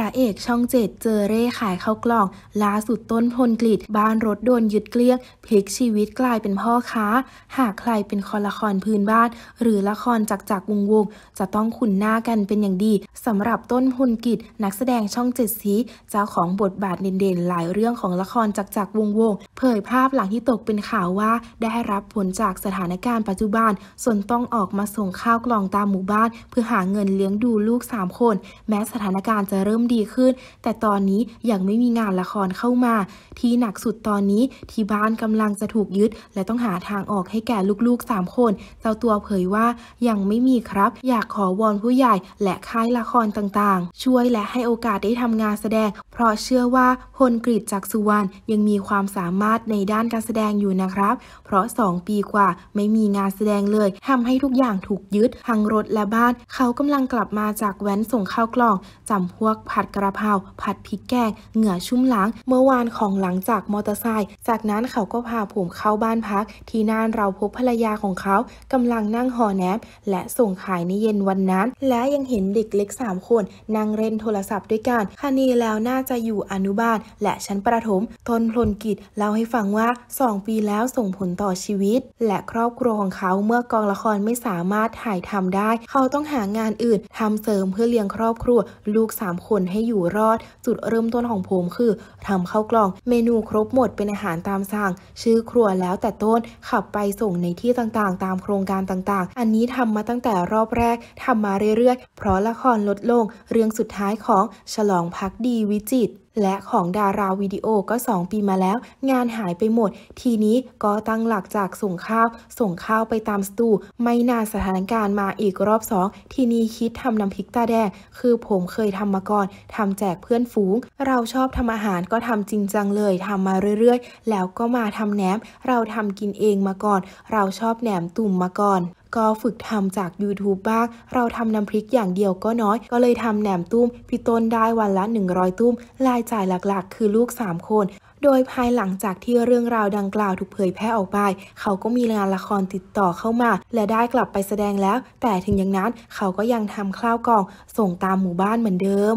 ระเอกช่องเจ็ดเจอเร่ขายข้าวกล่องล่าสุดต้นพลกลิดบ้านรถโดนยึดเกลี้ยงพลิกชีวิตกลายเป็นพ่อค้า หากใครเป็นคอละครพื้นบ้านหรือละครจักจักวงวง จะต้องขุนหน้ากันเป็นอย่างดีสำหรับต้นพลกิดนักแสดงช่องเจ็ดสีเจ้าของบทบาทเด่นๆหลายเรื่องของละครจักจักวงวง เผยภาพหลังที่ตกเป็นข่าวว่า ได้รับผลจากสถานการณ์ปัจจุบัน ส่วนต้องออกมาส่งข้าวกล่องตามหมู่บ้าน เพื่อหาเงินเลี้ยงดูลูก3คน แม้สถานการณ์จะเริ่มดีขึ้น แต่ตอนนี้ยังไม่มีงานละครเข้ามา ที่หนักสุดตอนนี้ที่บ้านกำลังจะถูกยึด และต้องหาทางออกให้แก่ลูก ๆ 3 คนเจ้าตัวเผยว่ายังไม่มีครับ อยากขอวอนผู้ใหญ่และค่ายละครต่างๆ ช่วยและให้โอกาสได้ทำงานแสดง เพราะเชื่อว่าพลกฤษจากสุวรรณยังมีความสามารถในด้านการแสดงอยู่นะครับ เพราะ2ปีกว่าไม่มีงานแสดงเลยทำให้ทุกอย่างถูกยึดทั้งรถและบ้าน เขากำลังกลับมาจากแว้นส่งข้าวกล่องจำพวกผัดกระเพรา ผัดพริกแกง เหงื่อชุ่มล้าง เมื่อวานของหลังจากมอเตอร์ไซค์ จากนั้นเขาก็พาผมเข้าบ้านพัก ที่นั่นเราพบภรรยาของเขา กำลังนั่งห่อแนบ และส่งขายในเย็นวันนั้น และยังเห็นเด็กเล็ก 3 คน นั่งเล่นโทรศัพท์ด้วยกันคานีแล้วน่าจะอยู่อนุบาล และชั้นประถมตนพลนกิจเล่าให้ฟังว่า 2 ปีแล้วส่งผลต่อชีวิต และครอบครัวของเขาเมื่อกองละครไม่สามารถถ่ายทำได้ เขาต้องหางานอื่นทำเสริมเพื่อเลี้ยงครอบครัว ลูก3คนนให้อยู่รอด จุดเริ่มต้นของผมคือทำข้าวกล่อง เมนูครบหมดเป็นอาหารตามสั่ง ชื่อครัวแล้วแต่ต้นขับไปส่งในที่ต่างๆ ตามโครงการต่างๆ อันนี้ทำมาตั้งแต่รอบแรกทำมาเรื่อยๆ เพราะละครลดลง เรื่องสุดท้ายของ ฉลองพักดีวิจิตและของดาราวิดีโอก็ 2 ปีมาแล้ว งานหายไปหมด ทีนี้ก็ตั้งหลักจากส่งข้าวส่งข้าวไปตามสตู ไม่นานสถานการณ์มาอีกรอบ 2 ทีนี้คิดทำน้ำพริกตาแดงคือผมเคยทำมาก่อนทำแจกเพื่อนฝูงเราชอบทำอาหารก็ทำจริงจังเลยทำมาเรื่อยๆ แล้วก็มาทำแหนมเราทำกินเองมาก่อน เราชอบแหนมตุ่มมาก่อนก็ฝึกทำจาก YouTube บ้างเราทำน้ำพริกอย่างเดียวก็น้อย ก็เลยทำแหนมตุ้มพี่ต้นได้วันละ 100 ตุ้ม รายจ่ายหลักๆ คือลูก 3 คน โดยภายหลังจากที่เรื่องราวดังกล่าวถูกเผยแพร่ออกไป เขาก็มีงานละครติดต่อเข้ามา และได้กลับไปแสดงแล้ว แต่ถึงอย่างนั้นเขาก็ยังทำข้าวกล่อง ส่งตามหมู่บ้านเหมือนเดิม